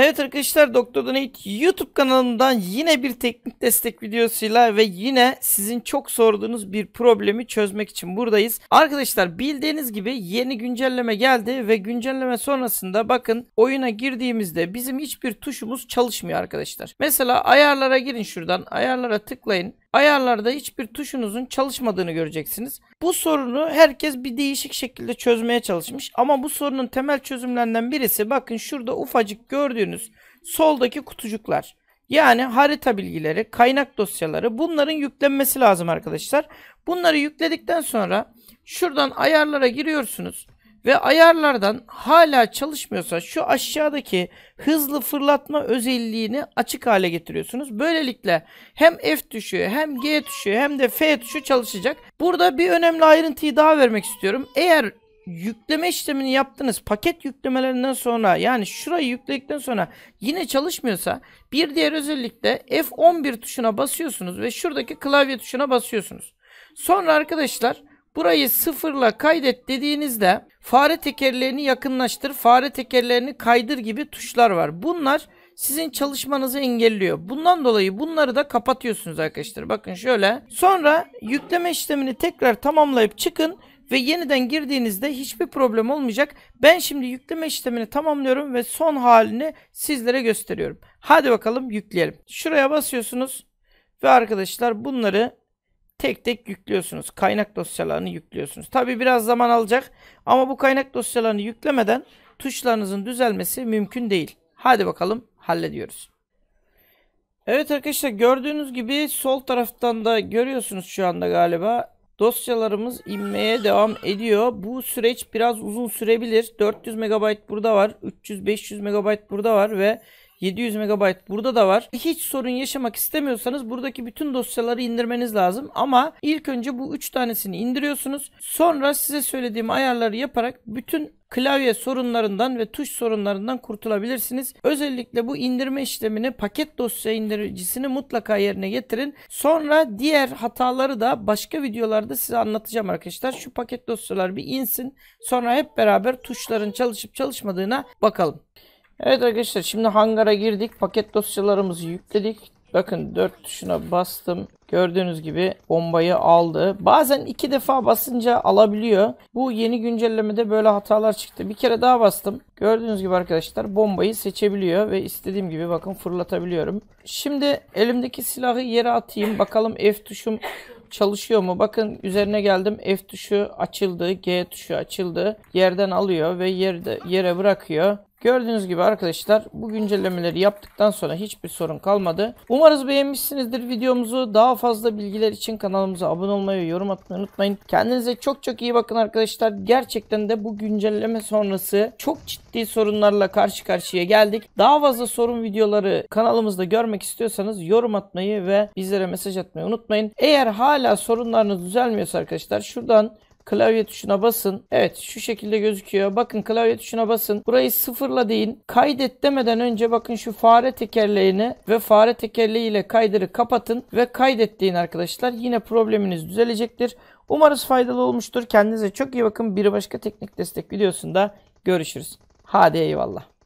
Evet arkadaşlar Doktor Donate YouTube kanalından yine bir teknik destek videosuyla ve yine sizin çok sorduğunuz bir problemi çözmek için buradayız. Arkadaşlar bildiğiniz gibi yeni güncelleme geldi ve güncelleme sonrasında bakın oyuna girdiğimizde bizim hiçbir tuşumuz çalışmıyor arkadaşlar. Mesela ayarlara girin şuradan ayarlara tıklayın. Ayarlarda hiçbir tuşunuzun çalışmadığını göreceksiniz. Bu sorunu herkes bir değişik şekilde çözmeye çalışmış ama bu sorunun temel çözümlerinden birisi bakın şurada ufacık gördüğünüz soldaki kutucuklar. Yani harita bilgileri, kaynak dosyaları bunların yüklenmesi lazım arkadaşlar. Bunları yükledikten sonra şuradan ayarlara giriyorsunuz ve ayarlardan hala çalışmıyorsa şu aşağıdaki hızlı fırlatma özelliğini açık hale getiriyorsunuz. Böylelikle hem F tuşu hem G tuşu hem de F tuşu çalışacak. Burada bir önemli ayrıntıyı daha vermek istiyorum. Eğer yükleme işlemini yaptınız paket yüklemelerinden sonra yani şurayı yükledikten sonra yine çalışmıyorsa bir diğer özellikle F11 tuşuna basıyorsunuz ve şuradaki klavye tuşuna basıyorsunuz. Sonra arkadaşlar Burayı sıfırla kaydet dediğinizde fare tekerlerini yakınlaştır, fare tekerlerini kaydır gibi tuşlar var. Bunlar sizin çalışmanızı engelliyor. Bundan dolayı bunları da kapatıyorsunuz arkadaşlar. Bakın şöyle. Sonra yükleme işlemini tekrar tamamlayıp çıkın ve yeniden girdiğinizde hiçbir problem olmayacak. Ben şimdi yükleme işlemini tamamlıyorum ve son halini sizlere gösteriyorum. Hadi bakalım yükleyelim. Şuraya basıyorsunuz ve arkadaşlar bunları tek tek yüklüyorsunuz. Kaynak dosyalarını yüklüyorsunuz. Tabi biraz zaman alacak ama bu kaynak dosyalarını yüklemeden tuşlarınızın düzelmesi mümkün değil. Hadi bakalım hallediyoruz. Evet arkadaşlar gördüğünüz gibi sol taraftan da görüyorsunuz şu anda galiba. Dosyalarımız inmeye devam ediyor. Bu süreç biraz uzun sürebilir. 400 MB burada var. 300-500 MB burada var ve 700 MB burada da var. Hiç sorun yaşamak istemiyorsanız buradaki bütün dosyaları indirmeniz lazım. Ama ilk önce bu 3 tanesini indiriyorsunuz. Sonra size söylediğim ayarları yaparak bütün klavye sorunlarından ve tuş sorunlarından kurtulabilirsiniz. Özellikle bu indirme işlemini paket dosya indiricisini mutlaka yerine getirin. Sonra diğer hataları da başka videolarda size anlatacağım arkadaşlar. Şu paket dosyalar bir insin. Sonra hep beraber tuşların çalışıp çalışmadığına bakalım. Evet arkadaşlar şimdi hangara girdik. Paket dosyalarımızı yükledik. Bakın 4 tuşuna bastım. Gördüğünüz gibi bombayı aldı. Bazen iki defa basınca alabiliyor. Bu yeni güncellemede böyle hatalar çıktı. Bir kere daha bastım. Gördüğünüz gibi arkadaşlar bombayı seçebiliyor ve istediğim gibi bakın fırlatabiliyorum. Şimdi elimdeki silahı yere atayım. Bakalım F tuşum çalışıyor mu? Bakın üzerine geldim. F tuşu açıldı. G tuşu açıldı. Yerden alıyor ve yerde, yere bırakıyor. Gördüğünüz gibi arkadaşlar bu güncellemeleri yaptıktan sonra hiçbir sorun kalmadı. Umarız beğenmişsinizdir videomuzu. Daha fazla bilgiler için kanalımıza abone olmayı ve yorum atmayı unutmayın. Kendinize çok çok iyi bakın arkadaşlar. Gerçekten de bu güncelleme sonrası çok ciddi sorunlarla karşı karşıya geldik. Daha fazla sorun videoları kanalımızda görmek istiyorsanız yorum atmayı ve bizlere mesaj atmayı unutmayın. Eğer hala sorunlarınız düzelmiyorsa arkadaşlar şuradan Klavye tuşuna basın. Evet şu şekilde gözüküyor. Bakın klavye tuşuna basın. Burayı sıfırla deyin. Kaydet demeden önce bakın şu fare tekerleğini ve fare tekerleği ile kaydırı kapatın ve kaydet deyin arkadaşlar. Yine probleminiz düzelecektir. Umarız faydalı olmuştur. Kendinize çok iyi bakın. Bir başka teknik destek videosunda görüşürüz. Hadi eyvallah.